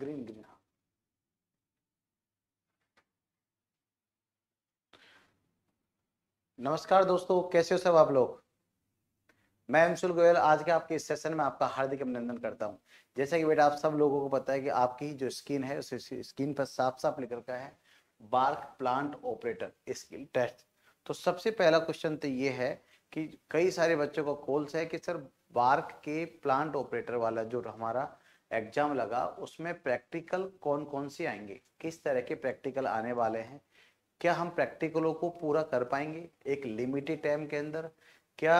green green हाँ नमस्कार दोस्तों कैसे हो सब आप लोग मैं अंशुल गोयल आज के आपके इस सेशन में आपका हार्दिक अभिनंदन करता हूं जैसा कि बेटा आप सब लोगों को पता है कि आपकी जो स्किन है उस स्किन पर साफ साफ निकल का है BARC plant operator skill test तो सबसे पहला क्वेश्चन तो ये है कि कई सारे बच्चों का कोल्स है कि सर बार्क के प्लांट ऑपरेटर वाला जो हमारा एग्जाम लगा उसमें प्रैक्टिकल कौन कौन से आएंगे किस तरह के प्रैक्टिकल आने वाले हैं क्या हम प्रैक्टिकलों को पूरा कर पाएंगे एक लिमिटेड टाइम के अंदर क्या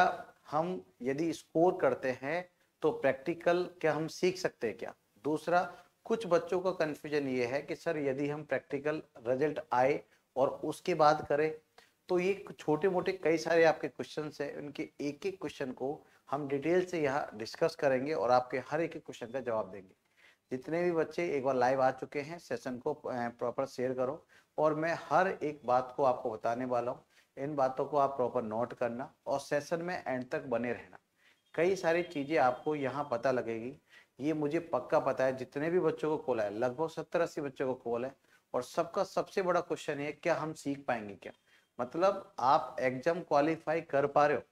हम यदि स्कोर करते हैं तो प्रैक्टिकल क्या हम सीख सकते हैं क्या दूसरा कुछ बच्चों का कन्फ्यूजन ये है कि सर यदि हम प्रैक्टिकल रिजल्ट आए और उसके बाद करें तो ये छोटे मोटे कई सारे आपके क्वेश्चन है उनके एक एक क्वेश्चन को हम डिटेल से यहाँ डिस्कस करेंगे और आपके हर एक क्वेश्चन का जवाब देंगे जितने भी बच्चे एक बार लाइव आ चुके हैं सेशन को प्रॉपर शेयर करो और मैं हर एक बात को आपको बताने वाला हूँ इन बातों को आप प्रॉपर नोट करना और सेशन में एंड तक बने रहना कई सारी चीज़ें आपको यहाँ पता लगेगी ये मुझे पक्का पता है जितने भी बच्चों को कॉल है लगभग सत्तर अस्सी बच्चों को कॉल है और सबका सबसे बड़ा क्वेश्चन है क्या हम सीख पाएंगे क्या मतलब आप एग्जाम क्वालिफाई कर पा रहे हो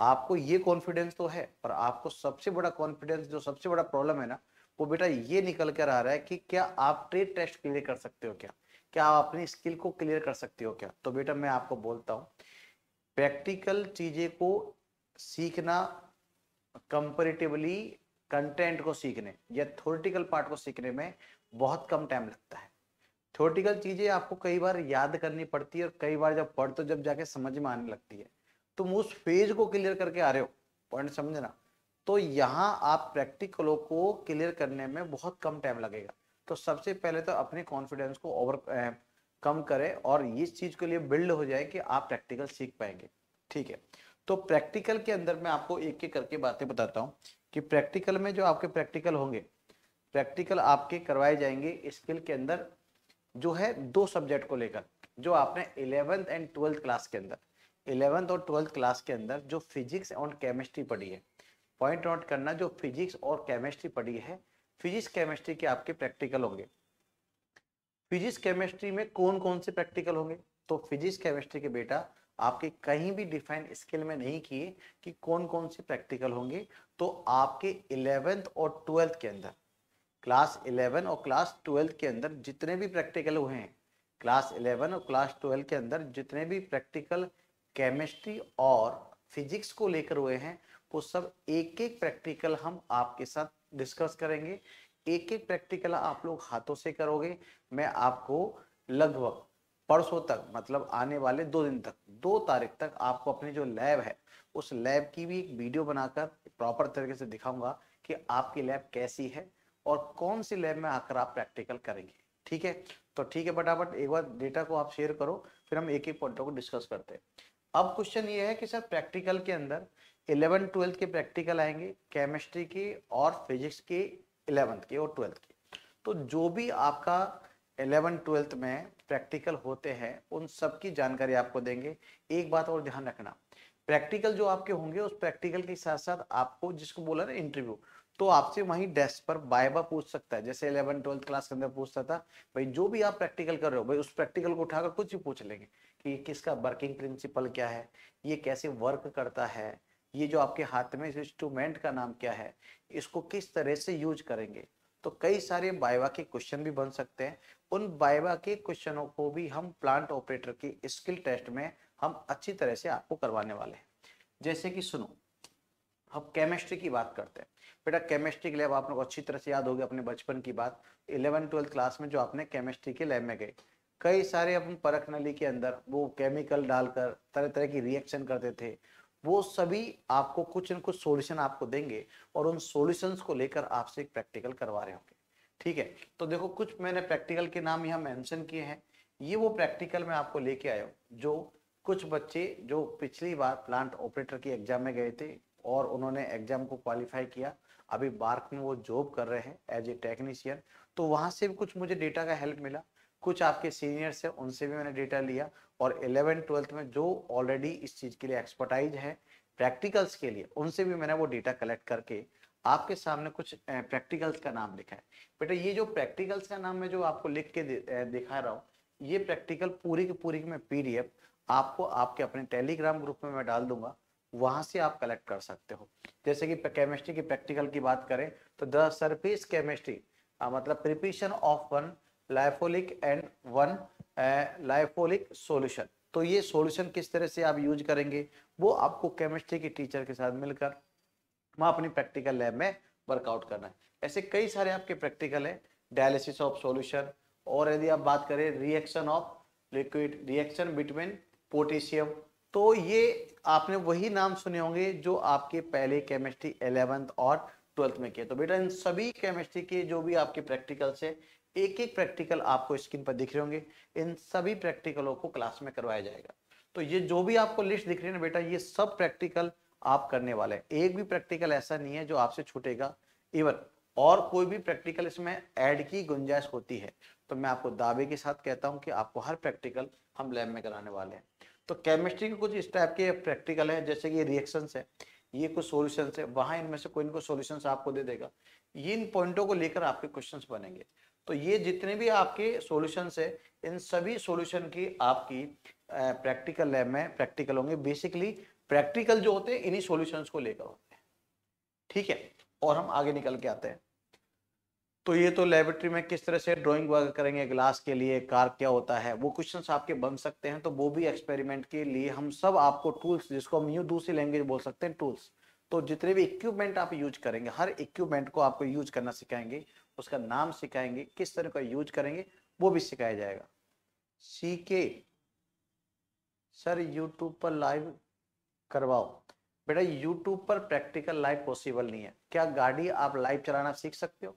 आपको ये कॉन्फिडेंस तो है पर आपको सबसे बड़ा कॉन्फिडेंस जो सबसे बड़ा प्रॉब्लम है ना वो बेटा ये निकल कर आ रहा है कि क्या आप ट्रेड टेस्ट क्लियर कर सकते हो क्या क्या आप अपनी स्किल को क्लियर कर सकते हो क्या तो बेटा मैं आपको बोलता हूँ प्रैक्टिकल चीजें को सीखना कंपेरेटिवली कंटेंट को सीखने या थोरिटिकल पार्ट को सीखने में बहुत कम टाइम लगता है थोरिटिकल चीजें आपको कई बार याद करनी पड़ती है और कई बार जब पढ़ तो जब जाके समझ में आने लगती है तुम उस फेज को क्लियर करके आ रहे हो पॉइंट समझना तो यहाँ आप प्रैक्टिकलों को क्लियर करने में बहुत कम टाइम लगेगा तो सबसे पहले तो अपने कॉन्फिडेंस को ओवर कम करें और इस चीज के लिए बिल्ड हो जाए कि आप प्रैक्टिकल सीख पाएंगे ठीक है तो प्रैक्टिकल के अंदर मैं आपको एक एक करके बातें बताता हूँ कि प्रैक्टिकल में जो आपके प्रैक्टिकल होंगे प्रैक्टिकल आपके करवाए जाएंगे स्किल के अंदर जो है दो सब्जेक्ट को लेकर जो आपने इलेवेंथ एंड ट्वेल्थ क्लास के अंदर इलेवेंथ और ट्वेल्थ क्लास के अंदर जो फिजिक्स और केमिस्ट्री पढ़ी है पॉइंट नोट करना जो फिजिक्स और केमिस्ट्री पढ़ी है फिजिक्स केमिस्ट्री के आपके प्रैक्टिकल होंगे फिजिक्स केमिस्ट्री में कौन कौन से प्रैक्टिकल होंगे तो फिजिक्स केमिस्ट्री के बेटा आपके कहीं भी डिफाइन स्केल में नहीं किए कि कौन कौन से प्रैक्टिकल होंगे तो आपके इलेवेंथ और ट्वेल्थ के अंदर क्लास इलेवन और क्लास ट्वेल्थ के अंदर जितने भी प्रैक्टिकल हुए हैं क्लास इलेवन और क्लास ट्वेल्व के अंदर जितने भी प्रैक्टिकल केमिस्ट्री और फिजिक्स को लेकर हुए हैं वो सब एक एक प्रैक्टिकल हम आपके साथ डिस्कस करेंगे एक एक प्रैक्टिकल आप लोग हाथों से करोगे मैं आपको लगभग परसों तक मतलब आने वाले दो दिन तक दो तारीख तक आपको अपनी जो लैब है उस लैब की भी एक वीडियो बनाकर प्रॉपर तरीके से दिखाऊंगा कि आपकी लैब कैसी है और कौन सी लैब में आकर आप प्रैक्टिकल करेंगे ठीक है तो ठीक है फटाफट एक बार डेटा को आप शेयर करो फिर हम एक एक पॉइंटों को डिस्कस करते हैं अब क्वेश्चन ये है कि सर प्रैक्टिकल के अंदर इलेवन ट्वेल्थ के प्रैक्टिकल आएंगे केमिस्ट्री के और फिजिक्स के इलेवंथ के और ट्वेल्थ के तो जो भी आपका इलेवन ट्वेल्थ में प्रैक्टिकल होते हैं उन सब की जानकारी आपको देंगे एक बात और ध्यान रखना प्रैक्टिकल जो आपके होंगे उस प्रैक्टिकल के साथ साथ आपको जिसको बोला ना इंटरव्यू तो आपसे वहीं डेस्क पर बायबा पूछ सकता है जैसे इलेवन ट्वेल्थ क्लास के अंदर पूछता था भाई जो भी आप प्रैक्टिकल कर रहे हो भाई उस प्रैक्टिकल को उठाकर कुछ भी पूछ लेंगे कि किसका वर्किंग प्रिंसिपल क्या है ये कैसे वर्क करता है ये जो आपके हाथ में इंस्ट्रूमेंट का नाम क्या है इसको किस तरह से यूज करेंगे तो कई सारे बायवा के क्वेश्चन भी बन सकते हैं उन बायवा के क्वेश्चनों को भी हम प्लांट ऑपरेटर की स्किल टेस्ट में हम अच्छी तरह से आपको करवाने वाले हैं जैसे कि सुनो हम केमिस्ट्री की बात करते हैं बेटा केमिस्ट्री के लैब आप लोग अच्छी तरह से याद होगी अपने बचपन की बात इलेवन ट्वेल्थ क्लास में जो आपने केमिस्ट्री के लैब में गए कई सारे अपन परख नली के अंदर वो केमिकल डालकर तरह तरह की रिएक्शन करते थे वो सभी आपको कुछ न कुछ सोल्यूशन आपको देंगे और उन सोल्यूशंस को लेकर आपसे प्रैक्टिकल करवा रहे होंगे ठीक है तो देखो कुछ मैंने प्रैक्टिकल के नाम यहाँ मेंशन किए हैं ये वो प्रैक्टिकल मैं आपको लेके आया हूँ जो कुछ बच्चे जो पिछली बार प्लांट ऑपरेटर की एग्जाम में गए थे और उन्होंने एग्जाम को क्वालिफाई किया अभी बार्क में वो जॉब कर रहे हैं एज ए टेक्नीशियन तो वहाँ से भी कुछ मुझे डेटा का हेल्प मिला कुछ आपके सीनियर्स हैं उनसे भी मैंने डेटा लिया और इलेवन ट्वेल्थ में जो ऑलरेडी इस चीज़ के लिए एक्सपर्टाइज है प्रैक्टिकल्स के लिए उनसे भी मैंने वो डेटा कलेक्ट करके आपके सामने कुछ प्रैक्टिकल्स का नाम लिखा है बेटा ये जो प्रैक्टिकल्स का नाम मैं जो आपको लिख के दिखा रहा हूँ ये प्रैक्टिकल पूरी की पूरी की मैं पीडीएफ आपको आपके अपने टेलीग्राम ग्रुप में मैं डाल दूंगा वहां से आप कलेक्ट कर सकते हो जैसे कि केमिस्ट्री की प्रैक्टिकल की बात करें तो द सरफेस केमिस्ट्री मतलब preparation of one lyophilic and one lyophilic solution तो ये सॉल्यूशन किस तरह से आप यूज करेंगे वो आपको केमिस्ट्री के टीचर के साथ मिलकर वहाँ अपनी प्रैक्टिकल लैब में वर्कआउट करना है ऐसे कई सारे आपके प्रैक्टिकल हैं डायलिसिस ऑफ सॉल्यूशन और यदि आप बात करें reaction of liquid reaction between potassium तो ये आपने वही नाम सुने होंगे जो आपके पहले केमिस्ट्री एलेवेंथ और ट्वेल्थ में किए तो बेटा इन सभी केमिस्ट्री के जो भी आपके प्रैक्टिकल्स है एक एक प्रैक्टिकल आपको स्क्रीन पर दिख रहे होंगे इन सभी प्रैक्टिकलों को क्लास में करवाया जाएगा तो ये जो भी आपको लिस्ट दिख रही है ना बेटा ये सब प्रैक्टिकल आप करने वाले हैं एक भी प्रैक्टिकल ऐसा नहीं है जो आपसे छूटेगा इवन और कोई भी प्रैक्टिकल इसमें ऐड की गुंजाइश होती है तो मैं आपको दावे के साथ कहता हूँ कि आपको हर प्रैक्टिकल हम लैब में कराने वाले हैं तो केमिस्ट्री के कुछ इस टाइप के प्रैक्टिकल हैं जैसे कि रिएक्शन है ये कुछ सोल्यूशन है वहाँ इनमें से कोई इनको सॉल्यूशंस आपको दे देगा ये इन पॉइंटों को लेकर आपके क्वेश्चन बनेंगे तो ये जितने भी आपके सोल्यूशन है इन सभी सोल्यूशन की आपकी प्रैक्टिकल लैब में प्रैक्टिकल होंगे बेसिकली प्रैक्टिकल जो होते हैं इन्हीं सोल्यूशन को लेकर होते हैं ठीक है और हम आगे निकल के आते हैं तो ये तो लेबोरेटरी में किस तरह से ड्राइंग वगैरह करेंगे ग्लास के लिए कार क्या होता है वो क्वेश्चंस आपके बन सकते हैं तो वो भी एक्सपेरिमेंट के लिए हम सब आपको टूल्स जिसको हम यूँ दूसरी लैंग्वेज बोल सकते हैं टूल्स तो जितने भी इक्विपमेंट आप यूज करेंगे हर इक्विपमेंट को आपको यूज करना सिखाएंगे उसका नाम सिखाएंगे किस तरह का यूज करेंगे वो भी सिखाया जाएगा सी के सर यूट्यूब पर लाइव करवाओ बेटा यूट्यूब पर प्रैक्टिकल लाइव पॉसिबल नहीं है क्या गाड़ी आप लाइव चलाना सीख सकते हो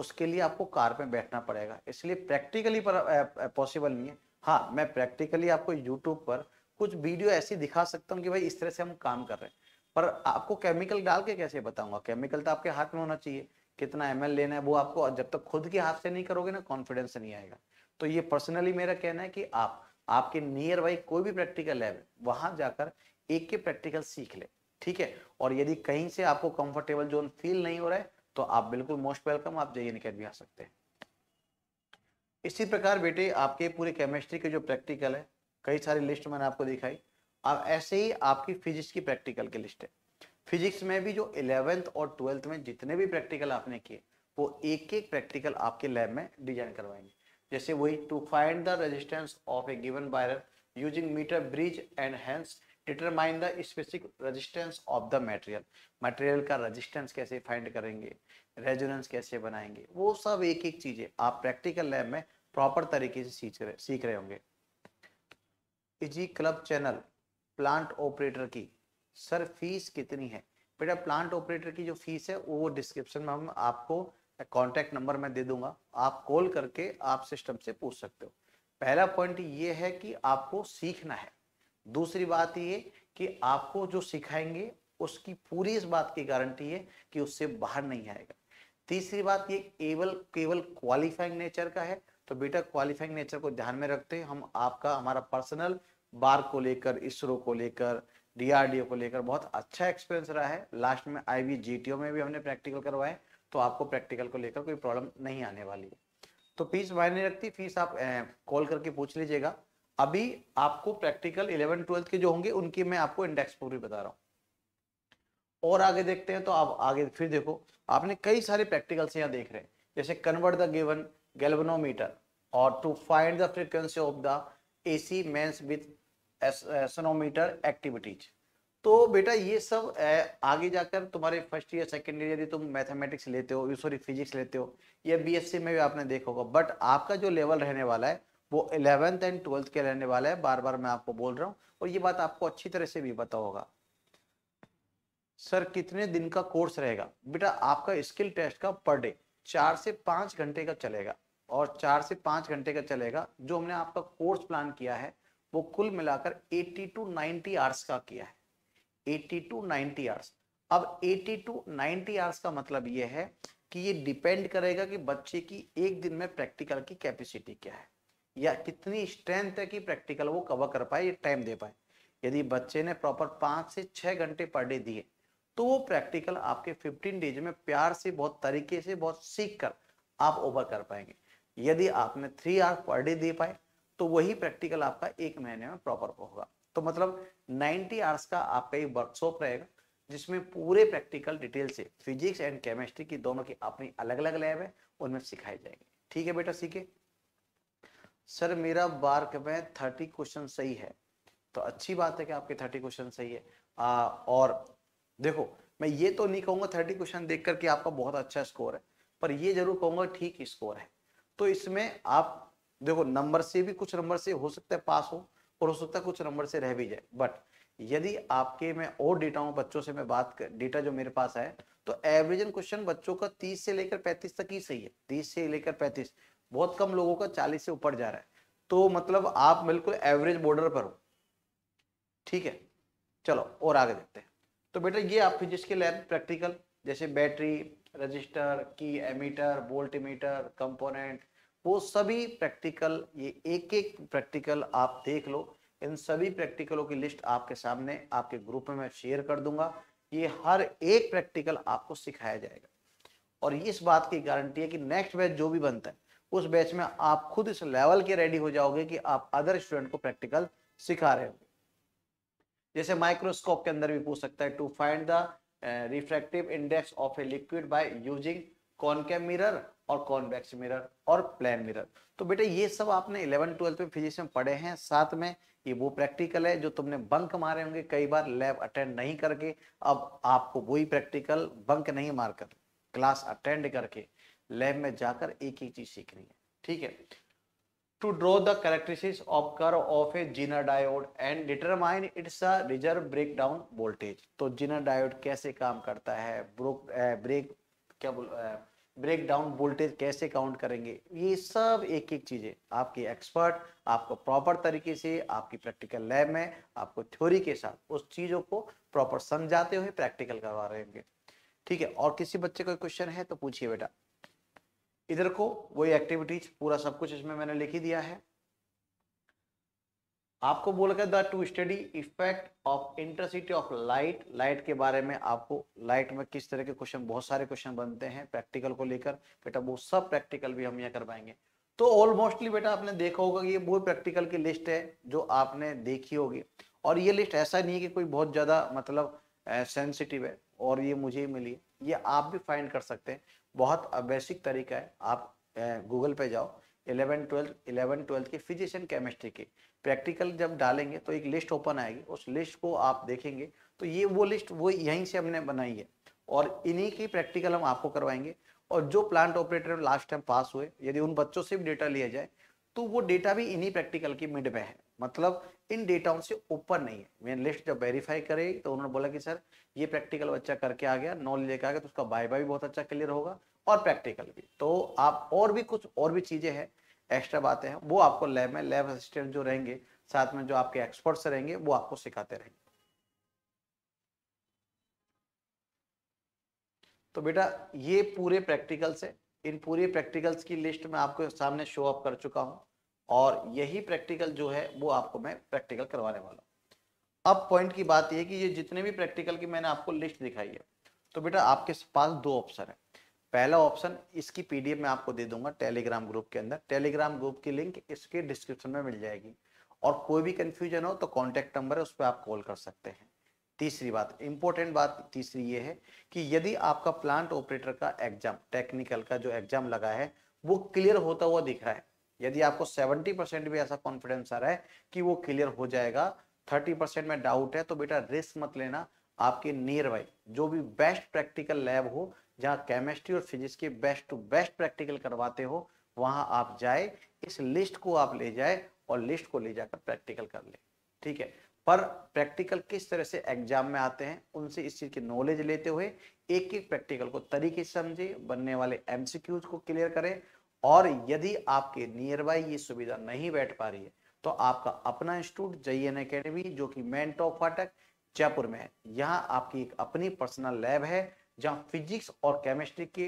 उसके लिए आपको कार में बैठना पड़ेगा इसलिए प्रैक्टिकली पॉसिबल नहीं है हाँ मैं प्रैक्टिकली आपको यूट्यूब पर कुछ वीडियो ऐसी दिखा सकता हूँ कि भाई इस तरह से हम काम कर रहे हैं पर आपको केमिकल डाल के कैसे बताऊंगा केमिकल तो आपके हाथ में होना चाहिए कितना एम लेना है वो आपको जब तक खुद के हाथ से नहीं करोगे ना कॉन्फिडेंस नहीं आएगा तो ये पर्सनली मेरा कहना है कि आप आपके नियर बाई कोई भी प्रैक्टिकल लैब है वहां जाकर एक के प्रैक्टिकल सीख ले ठीक है और यदि कहीं से आपको कंफर्टेबल जोन फील नहीं हो रहा है तो आप बिल्कुल मोस्ट वेलकम आप जय निकट भी आ सकते हैं इसी प्रकार बेटे आपके पूरे केमिस्ट्री के जो प्रैक्टिकल है कई सारी लिस्ट मैंने आपको दिखाई अब ऐसे ही आपकी फिजिक्स की प्रैक्टिकल की लिस्ट है फिजिक्स में भी जो इलेवेंथ और ट्वेल्थ में जितने भी प्रैक्टिकल आपने किए वो एक एक प्रैक्टिकल आपके लैब में डिजाइन करवाएंगे जैसे वही to find the resistance of a given wire using meter bridge and hence determine the specific resistance of the material material का रेजिस्टेंस कैसे फाइंड करेंगे रेजोनेंस कैसे बनाएंगे वो सब एक एक चीज़ें आप प्रैक्टिकल लैब में प्रॉपर तरीके से सीख रहे सीख रहे होंगे easy club channel plant operator की सर फीस कितनी है बेटा प्लांट ऑपरेटर की जो फीस है वो डिस्क्रिप्शन में हम आपको कॉन्टैक्ट नंबर में दे दूंगा आप कॉल करके आप सिस्टम से पूछ सकते हो पहला पॉइंट ये है कि आपको सीखना है दूसरी बात ये कि आपको जो सिखाएंगे उसकी पूरी इस बात की गारंटी है कि उससे बाहर नहीं आएगा तीसरी बात ये केवल केवल क्वालिफाइंग नेचर का है तो बेटा क्वालिफाइंग नेचर को ध्यान में रखते हम आपका हमारा पर्सनल बार को लेकर इसरो को लेकर डीआरडीओ को लेकर बहुत अच्छा एक्सपीरियंस रहा है लास्ट में आई बी में भी हमने प्रैक्टिकल करवाए तो आपको प्रैक्टिकल को लेकर कोई प्रॉब्लम नहीं आने वाली है तो फीस मायने रखती फीस आप कॉल करके पूछ लीजिएगा अभी आपको प्रैक्टिकल इलेवन ट्वेल्थ के जो होंगे उनकी मैं आपको इंडेक्स पूरी बता रहा हूँ और आगे देखते हैं तो आप आगे फिर देखो आपने कई सारे प्रैक्टिकल्स यहाँ देख रहे हैं जैसे कन्वर्ट द गिवन गैल्वेनोमीटर और to find the frequency of the AC mains with sonometer activities तो बेटा ये सब आगे जाकर तुम्हारे फर्स्ट ईयर सेकेंड ईयर यदि तुम मैथमेटिक्स लेते हो सॉरी फिजिक्स लेते हो या बीएससी में भी आपने देखा होगा बट आपका जो लेवल रहने वाला है वो इलेवेंथ एंड ट्वेल्थ के रहने वाला है बार बार मैं आपको बोल रहा हूँ और ये बात आपको अच्छी तरह से भी पता होगा सर कितने दिन का कोर्स रहेगा बेटा आपका स्किल टेस्ट का पर डे चार से पाँच घंटे का चलेगा और चार से पाँच घंटे का चलेगा जो हमने आपका कोर्स प्लान किया है वो कुल मिलाकर 80 टू 90 आवर्स का किया है 80 टू 90 आवर्स अब 80 टू 90 आवर्स का मतलब ये है कि ये डिपेंड करेगा कि बच्चे की एक दिन में प्रैक्टिकल की कैपेसिटी क्या है या कितनी स्ट्रेंथ है कि प्रैक्टिकल वो कवर कर पाए टाइम दे पाए यदि बच्चे ने प्रॉपर पाँच से छः घंटे पर डे दिए तो वो प्रैक्टिकल आपके 15 डेज में प्यार से बहुत तरीके से बहुत सीख कर आप ओवर कर पाएंगे यदि आपने थ्री आवर पर डे दे पाए तो वही प्रैक्टिकल आपका एक महीने में प्रॉपर होगा तो मतलब 90 आवर्स का आपका एक वर्कशॉप रहेगा जिसमें पूरे प्रैक्टिकल डिटेल से फिजिक्स एंड केमिस्ट्री की दोनों की अपनी अलग अलग लैब है उनमें सिखाई जाएंगे ठीक है बेटा सीखे सर मेरा बार्क में थर्टी क्वेश्चन सही है तो अच्छी बात है कि आपके थर्टी क्वेश्चन सही है आ, और देखो मैं ये तो नहीं कहूंगा थर्टी क्वेश्चन देख करके आपका बहुत अच्छा स्कोर है पर ये जरूर कहूंगा ठीक स्कोर है तो इसमें आप देखो नंबर से भी कुछ नंबर से हो सकता है पास हो और हो सकता है कुछ नंबर से रह भी जाए बट यदि आपके मैं और डेटा हूँ बच्चों से मैं बात कर डेटा जो मेरे पास है तो एवरेजन क्वेश्चन बच्चों का 30 से लेकर 35 तक ही सही है 30 से लेकर 35 बहुत कम लोगों का चालीस से ऊपर जा रहा है तो मतलब आप बिल्कुल एवरेज बॉर्डर पर हो ठीक है चलो और आगे देखते हैं तो बेटा ये आप फिजिक्स के लैब प्रैक्टिकल जैसे बैटरी रजिस्टर की एमीटर वोल्टीमीटर कंपोनेंट वो सभी प्रैक्टिकल ये एक एक प्रैक्टिकल आप देख लो इन सभी प्रैक्टिकलों की लिस्ट आपके सामने आपके ग्रुप में मैं शेयर कर दूंगा ये हर एक प्रैक्टिकल आपको सिखाया जाएगा और इस बात की गारंटी है कि नेक्स्ट बैच जो भी बनता है उस बैच में आप खुद इस लेवल के रेडी हो जाओगे कि आप अदर स्टूडेंट को प्रैक्टिकल सिखा रहे हो जैसे माइक्रोस्कोप के अंदर भी पूछ सकता है to find the refractive index of a liquid by using concave mirror और कॉन्वेक्स मिरर और प्लेन मिरर तो बेटे ये सब आपने इलेवन ट्वेल्थ में फिजिक्स में पढ़े हैं साथ में ये वो प्रैक्टिकल है जो तुमने बंक मारे होंगे कई बार लैब अटेंड नहीं करके अब आपको वही प्रैक्टिकल बंक नहीं मारकर क्लास अटेंड करके लैब में जाकर एक एक चीज सीख रही है ठीक है to draw the characteristics of curve of a Zener diode and determine its a reverse breakdown voltage तो जीना डायोड कैसे काम करता है ब्रोक ब्रेक क्या बोल ब्रेक डाउन वोल्टेज कैसे काउंट करेंगे ये सब एक एक चीज़ें आपके एक्सपर्ट आपको प्रॉपर तरीके से आपकी प्रैक्टिकल लैब में आपको थ्योरी के साथ उस चीज़ों को प्रॉपर समझाते हुए प्रैक्टिकल करवा रहे होंगे ठीक है और किसी बच्चे का क्वेश्चन है तो पूछिए बेटा इधर को वही एक्टिविटीज पूरा सब कुछ इसमें मैंने लिख ही दिया है आपको बोल के the to study effect of intensity of light light के बारे में आपको लाइट में किस तरह के क्वेश्चन बहुत सारे क्वेश्चन बनते हैं प्रैक्टिकल को लेकर बेटा वो सब प्रैक्टिकल भी हम यहाँ करवाएंगे तो ऑलमोस्टली बेटा आपने देखा होगा कि ये वो प्रैक्टिकल की लिस्ट है जो आपने देखी होगी और ये लिस्ट ऐसा नहीं है कि कोई बहुत ज़्यादा मतलब सेंसिटिव है और ये मुझे ही मिली ये आप भी फाइंड कर सकते हैं बहुत बेसिक तरीका है आप गूगल पे जाओ इलेवन ट्वेल्थ इलेवन ट्वेल्थ की फिजिक्स एंड केमिस्ट्री के प्रैक्टिकल जब डालेंगे तो एक लिस्ट ओपन आएगी उस लिस्ट को आप देखेंगे तो ये वो लिस्ट वो यहीं से हमने बनाई है और इन्हीं की प्रैक्टिकल हम आपको करवाएंगे और जो plant operator last time pass हुए यदि उन बच्चों से भी डेटा लिया जाए तो वो डेटा भी इन्हीं प्रैक्टिकल की मिड में है मतलब इन डेटाओं से ऊपर नहीं है मेन लिस्ट जब वेरीफाई करेगी तो उन्होंने बोला कि सर ये प्रैक्टिकल बच्चा करके आ गया नॉलेज लेकर आ गया तो उसका बाय बाय भी बहुत अच्छा क्लियर होगा और प्रैक्टिकल भी तो आप और भी कुछ और भी चीज़ें हैं एक्स्ट्रा बातें हैं वो आपको लैब में लैब असिस्टेंट जो रहेंगे साथ में जो आपके एक्सपर्ट्स रहेंगे वो आपको सिखाते रहेंगे तो बेटा ये पूरे प्रैक्टिकल्स है इन पूरे प्रैक्टिकल्स की लिस्ट में आपके सामने शो अप कर चुका हूँ और यही प्रैक्टिकल जो है वो आपको मैं प्रैक्टिकल करवाने वाला हूँ अब पॉइंट की बात यह कि ये जितने भी प्रैक्टिकल की मैंने आपको लिस्ट दिखाई है तो बेटा आपके पास दो ऑप्शन है पहला ऑप्शन इसकी पीडीएफ में आपको दे दूंगा टेलीग्राम ग्रुप के अंदर टेलीग्राम ग्रुप की लिंक इसके डिस्क्रिप्शन में मिल जाएगी और कोई भी कंफ्यूजन हो तो कॉन्टेक्ट नंबर है उस पर आप कॉल कर सकते हैं तीसरी बात इंपॉर्टेंट बात तीसरी ये है कि यदि आपका प्लांट ऑपरेटर का एग्जाम टेक्निकल का जो एग्जाम लगा है वो क्लियर होता हुआ दिख रहा है यदि आपको 70 परसेंट भी ऐसा कॉन्फिडेंस आ रहा है कि वो क्लियर हो जाएगा 30 परसेंट में डाउट है तो बेटा रिस्क मत लेना आपके नियर बाई जो भी बेस्ट प्रैक्टिकल लैब हो जहाँ केमिस्ट्री और फिजिक्स के बेस्ट टू बेस्ट प्रैक्टिकल करवाते हो वहां आप जाए इस लिस्ट को आप ले जाए और लिस्ट को ले जाकर प्रैक्टिकल कर ले ठीक है पर प्रैक्टिकल किस तरह से एग्जाम में आते हैं उनसे इस चीज़ की नॉलेज लेते हुए एक एक प्रैक्टिकल को तरीके समझे बनने वाले एमसीक्यूज को क्लियर करें और यदि आपके नियर बाई ये सुविधा नहीं बैठ पा रही है तो आपका अपना इंस्टीट्यूट एन अकेडमी जो कि मेन टॉप फाटक जयपुर में है यहाँ आपकी एक अपनी पर्सनल लैब है जहाँ फिजिक्स और केमिस्ट्री के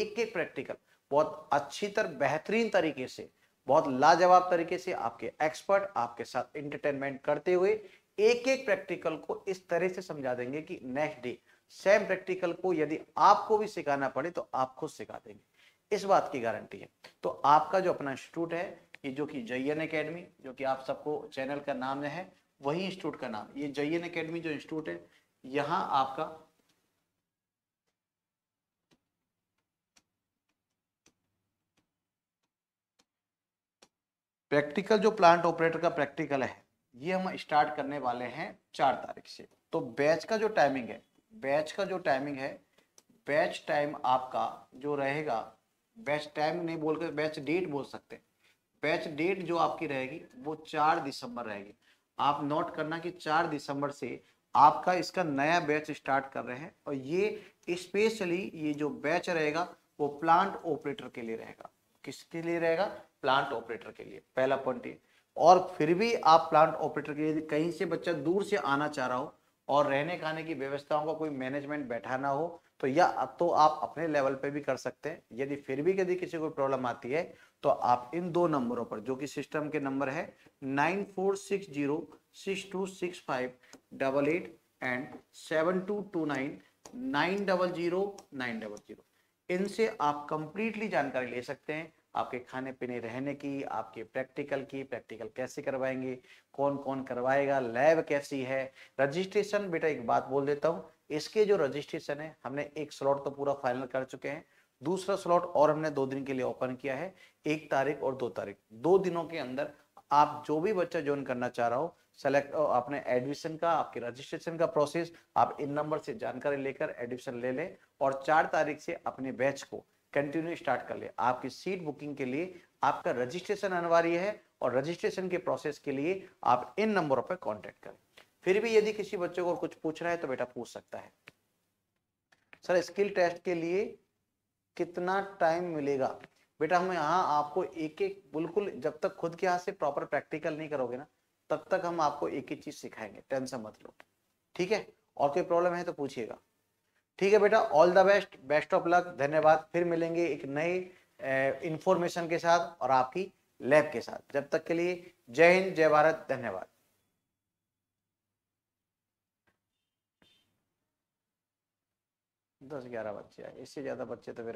एक एक प्रैक्टिकल बहुत अच्छी तरह बेहतरीन तरीके से बहुत लाजवाब तरीके से आपके एक्सपर्ट आपके साथ एंटरटेनमेंट करते हुए एक एक प्रैक्टिकल को इस तरह से समझा देंगे कि नेक्स्ट डे सेम प्रैक्टिकल को यदि आपको भी सिखाना पड़े तो आप खुद सिखा देंगे इस बात की गारंटी है तो आपका जो अपना इंस्टीट्यूट है ये जो कि जयन अकेडमी जो कि आप सबको चैनल का नाम है वही इंस्टीट्यूट का नाम ये जयन अकेडमी जो इंस्टीट्यूट है यहां आपका प्रैक्टिकल जो प्लांट ऑपरेटर का प्रैक्टिकल है ये हम स्टार्ट करने वाले हैं चार तारीख से तो बैच का जो टाइमिंग है बैच का जो टाइमिंग है बैच टाइम आपका जो रहेगा बैच टाइम नहीं बोल कर बैच डेट बोल सकते हैं बैच डेट जो आपकी रहेगी वो चार दिसंबर रहेगी आप नोट करना कि चार दिसंबर से आपका इसका नया बैच स्टार्ट कर रहे हैं और ये स्पेशली ये जो बैच रहेगा वो प्लांट ऑपरेटर के लिए रहेगा किसके लिए रहेगा प्लांट ऑपरेटर के लिए पहला पॉइंट ये और फिर भी आप प्लांट ऑपरेटर के लिए कहीं से बच्चा दूर से आना चाह रहा हो और रहने खाने की व्यवस्थाओं का को कोई मैनेजमेंट बैठाना हो तो या तो आप अपने लेवल पे भी कर सकते हैं यदि फिर भी यदि किसी को प्रॉब्लम आती है तो आप इन दो नंबरों पर जो कि सिस्टम के नंबर है nine four six zero six two six five double eight and seven two two nine nine double zero nine double zero इनसे आप कंप्लीटली जानकारी ले सकते हैं आपके खाने पीने रहने की आपके प्रैक्टिकल की प्रैक्टिकल कैसे करवाएंगे कौन कौन करवाएगा लैब कैसी है रजिस्ट्रेशन बेटा एक बात बोल देता हूँ इसके जो रजिस्ट्रेशन है हमने एक स्लॉट तो पूरा फाइनल कर चुके हैं दूसरा स्लॉट और हमने दो दिन के लिए ओपन किया है एक तारीख और दो तारीख दो दिनों के अंदर आप जो भी बच्चा ज्वाइन करना चाह रहा हो सेलेक्ट अपने एडमिशन का आपके रजिस्ट्रेशन का प्रोसेस आप इन नंबर से जानकारी लेकर एडमिशन ले लें और चार तारीख से अपने बैच को कंटिन्यू स्टार्ट कर ले आपकी सीट बुकिंग के लिए आपका रजिस्ट्रेशन अनिवार्य है और रजिस्ट्रेशन के प्रोसेस के लिए आप इन नंबरों पर कॉन्टेक्ट करें फिर भी यदि किसी बच्चे को कुछ पूछ रहा है तो बेटा पूछ सकता है सर स्किल टेस्ट के लिए कितना टाइम मिलेगा बेटा हम यहाँ आपको एक एक बिल्कुल जब तक खुद के हाथ से प्रॉपर प्रैक्टिकल नहीं करोगे ना तब तक हम आपको एक एक चीज सिखाएंगे टेंशन मत लो ठीक है और कोई प्रॉब्लम है तो पूछिएगा ठीक है बेटा all the best best of luck धन्यवाद फिर मिलेंगे एक नए इंफॉर्मेशन के साथ और आपकी लैब के साथ जब तक के लिए जय हिंद जय भारत धन्यवाद दस ग्यारह बच्चे आए इससे ज़्यादा बच्चे तो